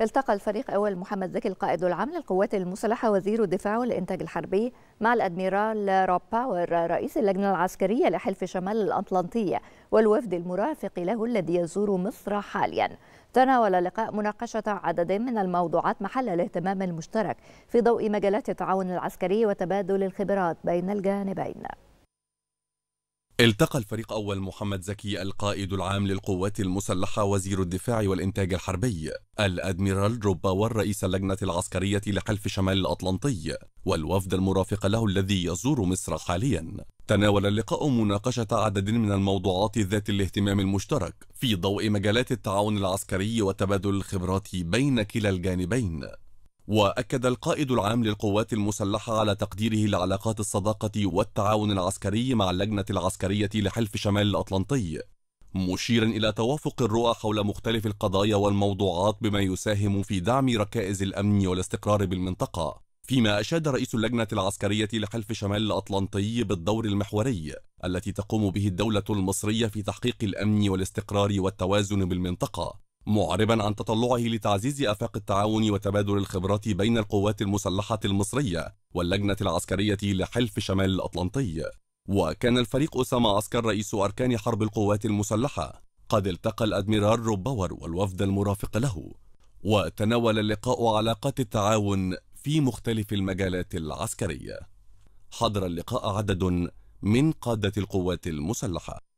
التقى الفريق أول محمد زكي القائد العام للقوات المسلحة وزير الدفاع والإنتاج الحربي مع الأدميرال روب باور رئيس اللجنة العسكرية لحلف شمال الأطلنطية والوفد المرافق له الذي يزور مصر حاليا تناول اللقاء مناقشة عدد من الموضوعات محل الاهتمام المشترك في ضوء مجالات التعاون العسكري وتبادل الخبرات بين الجانبين التقى الفريق أول محمد زكي القائد العام للقوات المسلحة وزير الدفاع والإنتاج الحربي الأدميرال روبا والرئيس اللجنة العسكرية لحلف شمال الأطلنطي والوفد المرافق له الذي يزور مصر حاليا تناول اللقاء مناقشة عدد من الموضوعات ذات الاهتمام المشترك في ضوء مجالات التعاون العسكري وتبادل الخبرات بين كلا الجانبين وأكد القائد العام للقوات المسلحة على تقديره لعلاقات الصداقة والتعاون العسكري مع اللجنة العسكرية لحلف شمال الأطلنطي مشيرا إلى توافق الرؤى حول مختلف القضايا والموضوعات بما يساهم في دعم ركائز الأمن والاستقرار بالمنطقة فيما أشاد رئيس اللجنة العسكرية لحلف شمال الأطلنطي بالدور المحوري التي تقوم به الدولة المصرية في تحقيق الأمن والاستقرار والتوازن بالمنطقة معربا عن تطلعه لتعزيز آفاق التعاون وتبادل الخبرات بين القوات المسلحة المصرية واللجنة العسكرية لحلف شمال الأطلنطي وكان الفريق أسامة عسكر رئيس أركان حرب القوات المسلحة قد التقى الأدميرال روباور والوفد المرافق له وتناول اللقاء علاقات التعاون في مختلف المجالات العسكرية حضر اللقاء عدد من قادة القوات المسلحة